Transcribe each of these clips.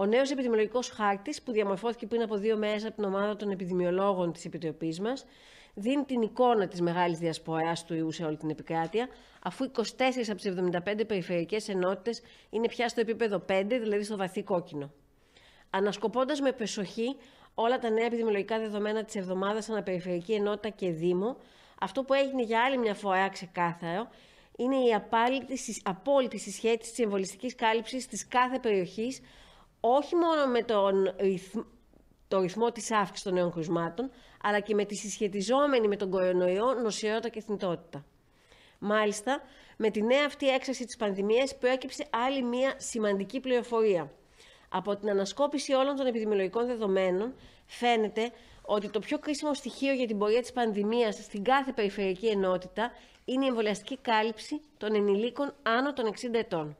Ο νέος επιδημιολογικός χάρτης, που διαμορφώθηκε πριν από δύο μέρες από την ομάδα των επιδημιολόγων της Επιτροπής μας, δίνει την εικόνα της μεγάλης διασποράς του ιού σε όλη την επικράτεια, αφού 24 από τις 75 περιφερειακές ενότητες είναι πια στο επίπεδο 5, δηλαδή στο βαθύ κόκκινο. Ανασκοπώντας με προσοχή όλα τα νέα επιδημιολογικά δεδομένα της εβδομάδας αναπεριφερειακή ενότητα και Δήμο, αυτό που έγινε για άλλη μια φορά ξεκάθαρο είναι η απόλυτη συσχέτιση της εμβολιστικής κάλυψης της κάθε περιοχής όχι μόνο με τον ρυθμ, το ρυθμό της αύξησης των νέων χρησμάτων, αλλά και με τη συσχετιζόμενη με τον κορονοϊό νοσηρότητα και θνητότητα. Μάλιστα, με τη νέα αυτή έξαρση της πανδημίας προέκυψε άλλη μία σημαντική πληροφορία. Από την ανασκόπηση όλων των επιδημιολογικών δεδομένων φαίνεται ότι το πιο κρίσιμο στοιχείο για την πορεία της πανδημίας στην κάθε περιφερειακή ενότητα είναι η εμβολιαστική κάλυψη των ενηλίκων άνω των 60 ετών.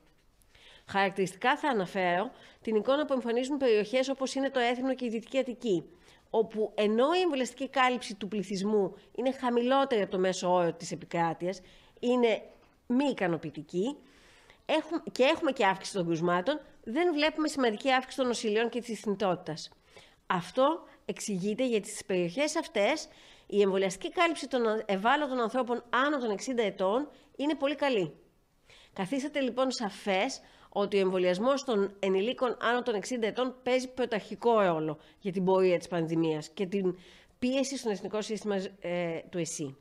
Χαρακτηριστικά θα αναφέρω την εικόνα που εμφανίζουν περιοχές όπως είναι το έθνο και η Δυτική Αττική, όπου ενώ η εμβολιαστική κάλυψη του πληθυσμού είναι χαμηλότερη από το μέσο όρο της επικράτειας, είναι μη ικανοποιητική και έχουμε και αύξηση των κρουσμάτων, δεν βλέπουμε σημαντική αύξηση των νοσηλείων και της θνητότητας. Αυτό εξηγείται γιατί στις περιοχές αυτές η εμβολιαστική κάλυψη των ευάλωτων ανθρώπων άνω των 60 ετών είναι πολύ καλή. Καθίσατε λοιπόν σαφές ότι ο εμβολιασμός των ενηλίκων άνω των 60 ετών παίζει πρωταρχικό ρόλο για την πορεία της πανδημίας και την πίεση στον εθνικό σύστημα ε, του ΕΣΥ.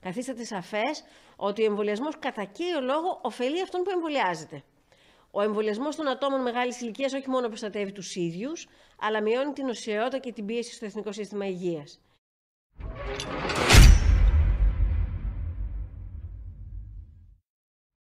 Καθίσατε σαφές ότι ο εμβολιασμός κατά κύριο λόγο ωφελεί αυτόν που εμβολιάζεται. Ο εμβολιασμός των ατόμων μεγάλης ηλικίας όχι μόνο προστατεύει τους ίδιους, αλλά μειώνει την ουσιαότητα και την πίεση στο εθνικό σύστημα υγείας.